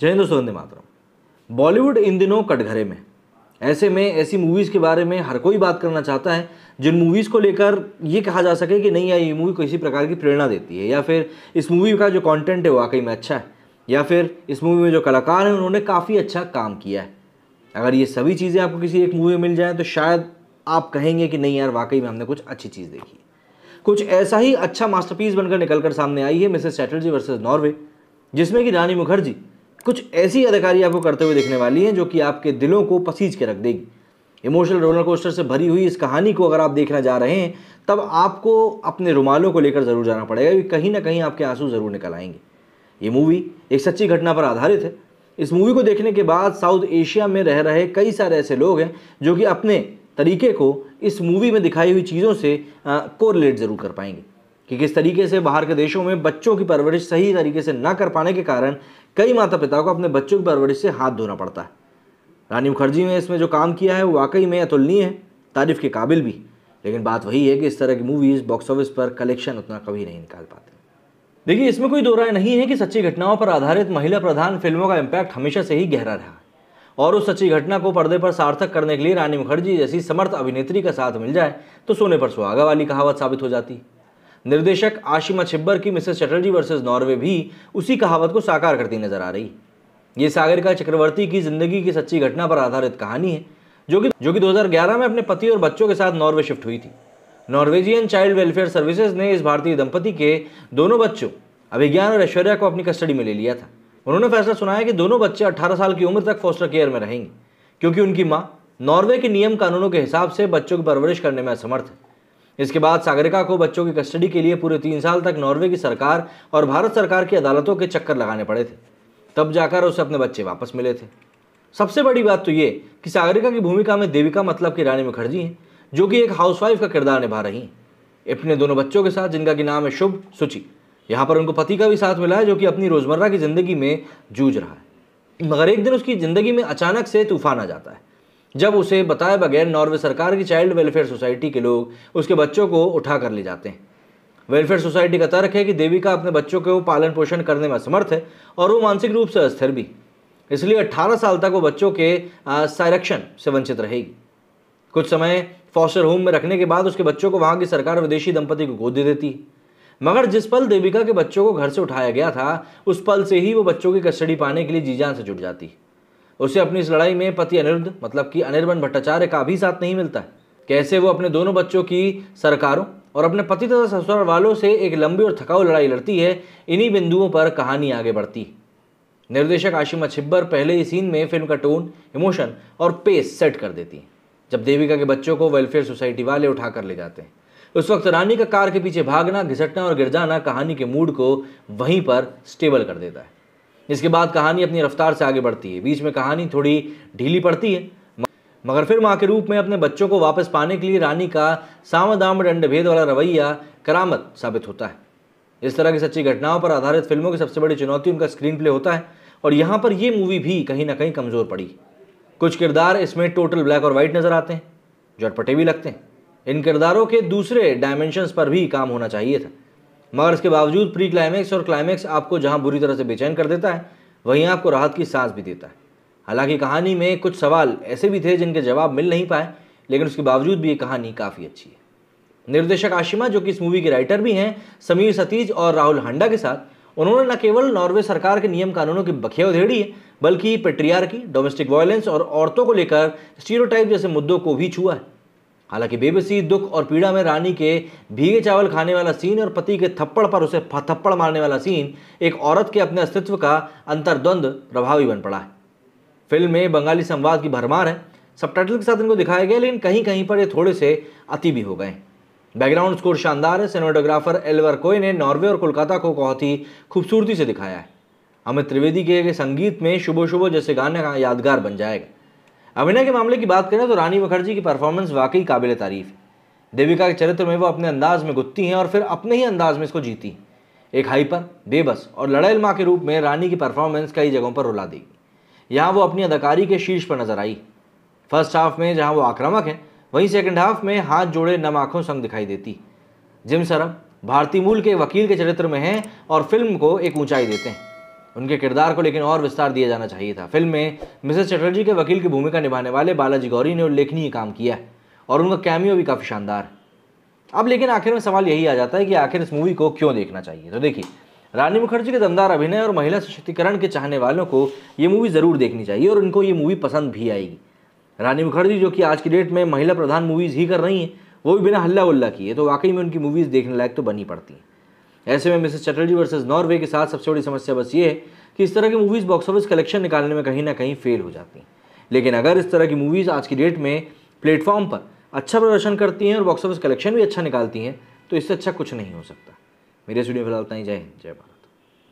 जय हिंद सुगंधे मातरम बॉलीवुड इन दिनों कटघरे में ऐसे में ऐसी मूवीज़ के बारे में हर कोई बात करना चाहता है जिन मूवीज़ को लेकर ये कहा जा सके कि नहीं यार ये मूवी किसी प्रकार की प्रेरणा देती है या फिर इस मूवी का जो कंटेंट है वाकई में अच्छा है या फिर इस मूवी में जो कलाकार हैं उन्होंने काफ़ी अच्छा काम किया है अगर ये सभी चीज़ें आपको किसी एक मूवी में मिल जाएँ तो शायद आप कहेंगे कि नहीं यार वाकई में हमने कुछ अच्छी चीज़ देखी कुछ ऐसा ही अच्छा मास्टरपीस बनकर निकल कर सामने आई है मिसेस चैटर्जी वर्सेज नॉर्वे जिसमें कि रानी मुखर्जी कुछ ऐसी अदाकारी आपको करते हुए देखने वाली हैं जो कि आपके दिलों को पसीज के रख देगी इमोशनल रोलर कोस्टर से भरी हुई इस कहानी को अगर आप देखना जा रहे हैं तब आपको अपने रुमालों को लेकर ज़रूर जाना पड़ेगा क्योंकि कहीं ना कहीं आपके आंसू ज़रूर निकल आएंगे ये मूवी एक सच्ची घटना पर आधारित है इस मूवी को देखने के बाद साउथ एशिया में रह रहे कई सारे ऐसे लोग हैं जो कि अपने तरीके को इस मूवी में दिखाई हुई चीज़ों से को ज़रूर कर पाएंगे कि किस तरीके से बाहर के देशों में बच्चों की परवरिश सही तरीके से ना कर पाने के कारण कई माता पिता को अपने बच्चों की परवरिश से हाथ धोना पड़ता है रानी मुखर्जी ने इसमें जो काम किया है वो वाकई में अतुलनीय है तारीफ के काबिल भी लेकिन बात वही है कि इस तरह की मूवीज़ बॉक्स ऑफिस पर कलेक्शन उतना कभी नहीं निकाल पाते देखिए इसमें कोई दो राय नहीं है कि सच्ची घटनाओं पर आधारित महिला प्रधान फिल्मों का इम्पैक्ट हमेशा से ही गहरा रहा है और उस सच्ची घटना को पर्दे पर सार्थक करने के लिए रानी मुखर्जी जैसी समर्थ अभिनेत्री का साथ मिल जाए तो सोने पर सुहागा वाली कहावत साबित हो जाती है निर्देशक आशिमा छिब्बर की मिसेस चटर्जी वर्सेस नॉर्वे भी उसी कहावत को साकार करती नजर आ रही ये सागर का चक्रवर्ती की जिंदगी की सच्ची घटना पर आधारित कहानी है जो कि जो कि 2011 में अपने पति और बच्चों के साथ नॉर्वे शिफ्ट हुई थी नॉर्वेजियन चाइल्ड वेलफेयर सर्विसेज ने इस भारतीय दंपति के दोनों बच्चों अभिज्ञान और ऐश्वर्या को अपनी कस्टडी में ले लिया था उन्होंने फैसला सुनाया कि दोनों बच्चे 18 साल की उम्र तक फोस्टर केयर में रहेंगे क्योंकि उनकी माँ नॉर्वे के नियम कानूनों के हिसाब से बच्चों की परवरिश करने में असमर्थ है इसके बाद सागरिका को बच्चों की कस्टडी के लिए पूरे तीन साल तक नॉर्वे की सरकार और भारत सरकार की अदालतों के चक्कर लगाने पड़े थे तब जाकर उसे अपने बच्चे वापस मिले थे सबसे बड़ी बात तो ये कि सागरिका की भूमिका में देविका मतलब की रानी मुखर्जी हैं जो कि एक हाउसवाइफ का किरदार निभा रही हैं अपने दोनों बच्चों के साथ जिनका कि नाम है शुभ सुचि यहाँ पर उनको पति का भी साथ मिला है जो कि अपनी रोज़मर्रा की ज़िंदगी में जूझ रहा है मगर एक दिन उसकी ज़िंदगी में अचानक से तूफान आ जाता है जब उसे बताए बगैर नॉर्वे सरकार की चाइल्ड वेलफेयर सोसाइटी के लोग उसके बच्चों को उठा कर ले जाते हैं वेलफेयर सोसाइटी का तर्क है कि देविका अपने बच्चों को पालन पोषण करने में असमर्थ है और वो मानसिक रूप से अस्थिर भी इसलिए 18 साल तक वो बच्चों के संरक्षण से वंचित रहेगी कुछ समय फॉस्टर होम में रखने के बाद उसके बच्चों को वहाँ की सरकार विदेशी दंपति को गोद दे देती है मगर जिस पल देविका के बच्चों को घर से उठाया गया था उस पल से ही वो बच्चों की कस्टडी पाने के लिए जीजान से जुट जाती है उसे अपनी इस लड़ाई में पति अनिरुद्ध मतलब कि अनिर्बन भट्टाचार्य का भी साथ नहीं मिलता है कैसे वो अपने दोनों बच्चों की सरकारों और अपने पति तथा ससुराल वालों से एक लंबी और थकाऊ लड़ाई लड़ती है इन्हीं बिंदुओं पर कहानी आगे बढ़ती निर्देशक आशिमा छिब्बर पहले ही सीन में फिल्म का टोन इमोशन और पेस सेट कर देती हैं जब देविका के बच्चों को वेलफेयर सोसाइटी वाले उठाकर ले जाते हैं उस वक्त रानी का कार के पीछे भागना घिसटना और गिर जाना कहानी के मूड को वहीं पर स्टेबल कर देता है इसके बाद कहानी अपनी रफ्तार से आगे बढ़ती है बीच में कहानी थोड़ी ढीली पड़ती है मगर फिर माँ के रूप में अपने बच्चों को वापस पाने के लिए रानी का सामदाम दंडभेद वाला रवैया करामत साबित होता है इस तरह की सच्ची घटनाओं पर आधारित फिल्मों की सबसे बड़ी चुनौती उनका स्क्रीन प्ले होता है और यहाँ पर ये मूवी भी कहीं ना कहीं कमज़ोर पड़ी कुछ किरदार इसमें टोटल ब्लैक और वाइट नज़र आते हैं जटपटे भी लगते हैं इन किरदारों के दूसरे डायमेंशंस पर भी काम होना चाहिए था मगर इसके बावजूद प्री क्लाइमैक्स और क्लाइमैक्स आपको जहाँ बुरी तरह से बेचैन कर देता है वहीं आपको राहत की सांस भी देता है हालांकि कहानी में कुछ सवाल ऐसे भी थे जिनके जवाब मिल नहीं पाए लेकिन उसके बावजूद भी ये कहानी काफ़ी अच्छी है निर्देशक आशिमा जो कि इस मूवी के राइटर भी हैं समीर सतीज और राहुल हांडा के साथ उन्होंने न केवल नॉर्वे सरकार के नियम कानूनों की बखिया उधेड़ी है बल्कि पेट्रियार की डोमेस्टिक वायलेंस और औरतों को लेकर स्टीरोटाइप जैसे मुद्दों को भी छुआ है हालांकि बेबसी दुख और पीड़ा में रानी के भीगे चावल खाने वाला सीन और पति के थप्पड़ पर उसे थप्पड़ मारने वाला सीन एक औरत के अपने अस्तित्व का अंतर्द्वंद प्रभावी बन पड़ा है फिल्म में बंगाली संवाद की भरमार है सब के साथ इनको दिखाया गया लेकिन कहीं कहीं पर ये थोड़े से अति भी हो गए बैकग्राउंड स्कोर शानदार है सिनेमाटोग्राफर एलवर कोय ने नॉर्वे और कोलकाता को बहुत ही खूबसूरती से दिखाया है अमित त्रिवेदी के संगीत में शुभो शुभो जैसे का यादगार बन जाएगा अभिनय के मामले की बात करें तो रानी मुखर्जी की परफॉर्मेंस वाकई काबिल तारीफ है देविका के चरित्र में वो अपने अंदाज में गुत्ती हैं और फिर अपने ही अंदाज में इसको जीती एक हाइपर बेबस और लड़ैल माँ के रूप में रानी की परफॉर्मेंस कई जगहों पर रुला देगी यहाँ वो अपनी अदाकारी के शीर्ष पर नजर आई फर्स्ट हाफ में जहाँ वो आक्रामक हैं वहीं सेकेंड हाफ में हाथ जोड़े नम आँखों संग दिखाई देती जिम सरम भारतीय मूल के वकील के चरित्र में हैं और फिल्म को एक ऊंचाई देते हैं उनके किरदार को लेकिन और विस्तार दिया जाना चाहिए था फिल्म में मिसेस चटर्जी के वकील की भूमिका निभाने वाले बालाजी गौरी ने उल्लेखनीय काम किया है और उनका कैमियो भी काफ़ी शानदार है अब लेकिन आखिर में सवाल यही आ जाता है कि आखिर इस मूवी को क्यों देखना चाहिए तो देखिए रानी मुखर्जी के दमदार अभिनय और महिला सशक्तिकरण के चाहने वालों को ये मूवी ज़रूर देखनी चाहिए और उनको ये मूवी पसंद भी आएगी रानी मुखर्जी जो कि आज की डेट में महिला प्रधान मूवीज़ ही कर रही हैं वो भी बिना हल्ला उल्ला किए तो वाकई में उनकी मूवीज़ देखने लायक तो बनी पड़ती हैं ऐसे में मिसेस चटर्जी वर्सेस नॉर्वे के साथ सबसे बड़ी समस्या बस ये है कि इस तरह की मूवीज़ बॉक्स ऑफिस कलेक्शन निकालने में कहीं ना कहीं फेल हो जाती हैं लेकिन अगर इस तरह की मूवीज़ आज की डेट में प्लेटफॉर्म पर अच्छा प्रदर्शन करती हैं और बॉक्स ऑफिस कलेक्शन भी अच्छा निकालती हैं तो इससे अच्छा कुछ नहीं हो सकता मेरे स्टूडियो फिलहाल जय हिंद जय भारत